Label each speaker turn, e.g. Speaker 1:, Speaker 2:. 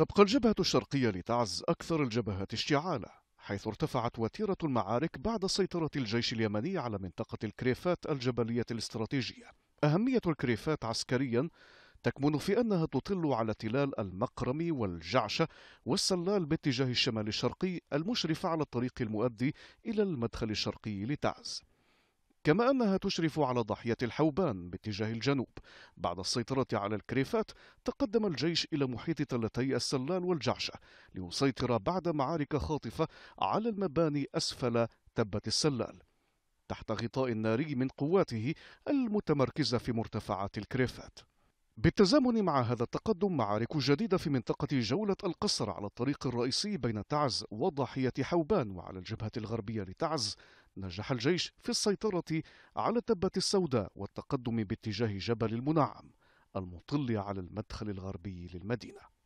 Speaker 1: تبقى الجبهة الشرقية لتعز أكثر الجبهات اشتعالا حيث ارتفعت وتيرة المعارك بعد سيطرة الجيش اليمني على منطقة الكريفات الجبلية الاستراتيجية أهمية الكريفات عسكريا تكمن في أنها تطل على تلال المقرم والجعشة والسلال باتجاه الشمال الشرقي المشرف على الطريق المؤدي إلى المدخل الشرقي لتعز كما أنها تشرف على ضاحية الحوبان باتجاه الجنوب بعد السيطرة على الكريفات تقدم الجيش إلى محيط تلتي السلال والجعشة ليسيطر بعد معارك خاطفة على المباني أسفل تبة السلال تحت غطاء ناري من قواته المتمركزة في مرتفعات الكريفات بالتزامن مع هذا التقدم معارك جديدة في منطقة جولة القصر على الطريق الرئيسي بين تعز وضاحية حوبان وعلى الجبهة الغربية لتعز نجح الجيش في السيطرة على التبة السوداء والتقدم باتجاه جبل المنعم المطل على المدخل الغربي للمدينة